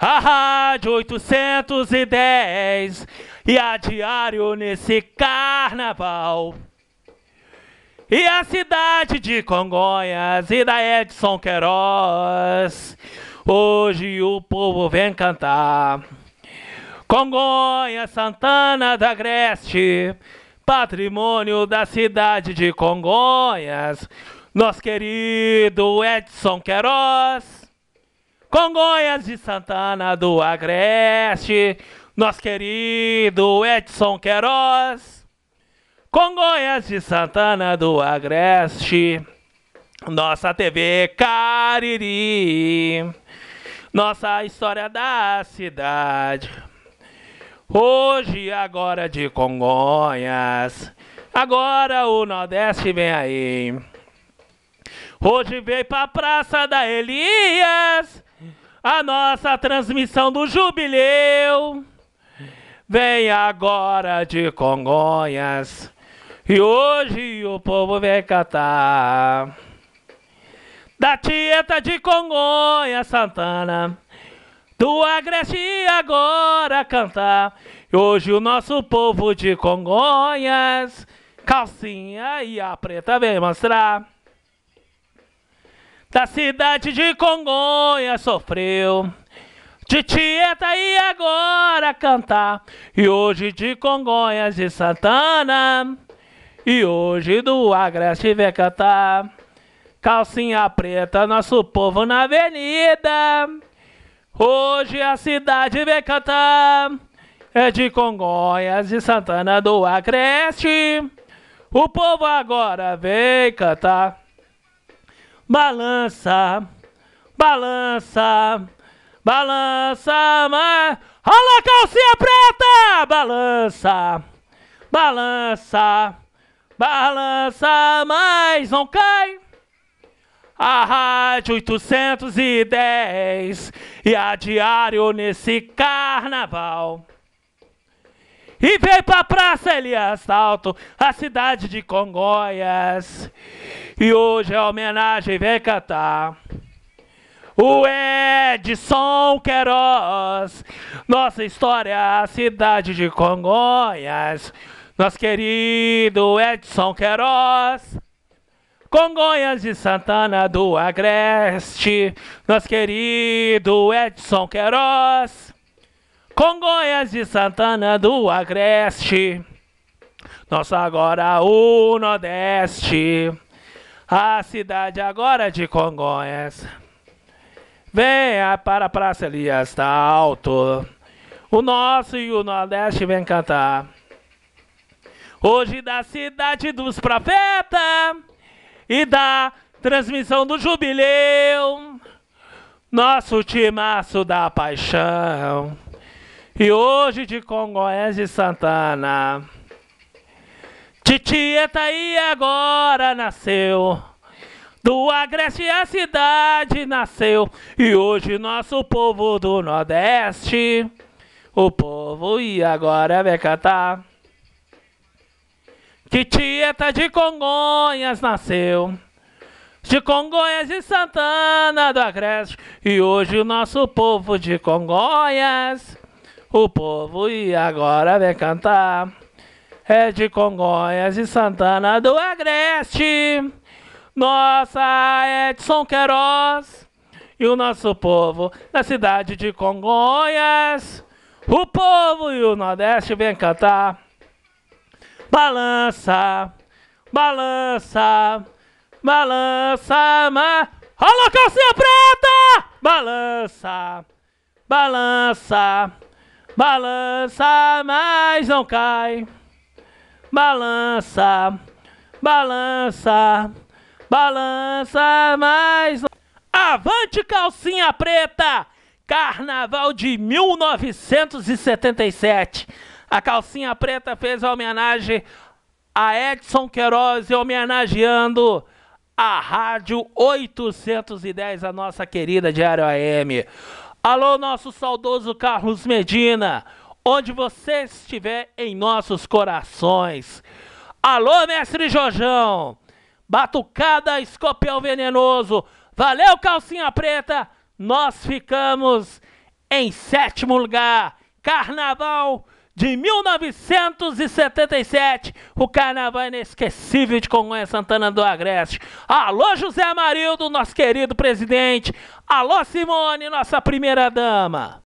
a Rádio 810 e a Diário nesse carnaval. E a cidade de Congonhas e da Edson Queiroz. Hoje o povo vem cantar. Congonhas, Santana da Greste, patrimônio da cidade de Congonhas. Nosso querido Edson Queiroz. Congonhas de Santana do Agreste, nosso querido Edson Queiroz. Congonhas de Santana do Agreste, nossa TV Cariri, nossa história da cidade. Hoje, agora de Congonhas, agora o Nordeste vem aí. Hoje veio pra Praça da Elias a nossa transmissão do Jubileu. Vem agora de Congonhas e hoje o povo vem catar. Da Tieta de Congonhas, Santana, do Agreste agora cantar. E hoje o nosso povo de Congonhas, calcinha e a preta vem mostrar da cidade de Congonha sofreu. Titieta é e agora cantar, e hoje de Congonhas e Santana, e hoje do Agreste vem cantar. Calcinha preta, nosso povo na avenida. Hoje a cidade vem cantar. É de Congonhas e Santana do Agreste. O povo agora vem cantar balança, balança, balança, mas rola calcinha preta, balança, balança, balança, mas não cai. A Rádio 810 e a Diário nesse carnaval e vem pra praça, ele assalto a cidade de Congonhas. E hoje é homenagem vem cantar. O Edson Queiroz, nossa história, a cidade de Congonhas. Nosso querido Edson Queiroz. Congonhas de Santana do Agreste, nosso querido Edson Queiroz. Congonhas de Santana do Agreste, nossa agora o Nordeste, a cidade agora de Congonhas. Venha para a Praça Elias tá alto, o nosso e o Nordeste vem cantar. Hoje da cidade dos profetas e da transmissão do jubileu, nosso timaço da paixão. E hoje de Congonhas de Santana. Titieta e agora nasceu. Do Agreste a cidade nasceu. E hoje nosso povo do Nordeste. O povo e agora vai cantar. Titieta de Congonhas nasceu. De Congonhas e Santana do Agreste. E hoje o nosso povo de Congonhas o povo e agora vem cantar. É de Congonhas e Santana do Agreste. Nossa Edson Queiroz e o nosso povo da cidade de Congonhas. O povo e o Nordeste vem cantar. Balança, balança, balança, ma... Alô, calcinha preta! Balança, balança. Balança, mas não cai. Balança, balança, balança, mas não... Avante calcinha preta! Carnaval de 1977. A calcinha preta fez a homenagem a Edson Queiroz e homenageando a Rádio 810, a nossa querida Diário AM. Alô, nosso saudoso Carlos Medina, onde você estiver em nossos corações. Alô, mestre Jojão, batucada escorpião venenoso. Valeu, calcinha preta. Nós ficamos em sétimo lugar. Carnaval de 1977, o carnaval inesquecível de Congonha Santana do Agreste. Alô, José Amarildo, nosso querido presidente. Alô, Simone, nossa primeira dama.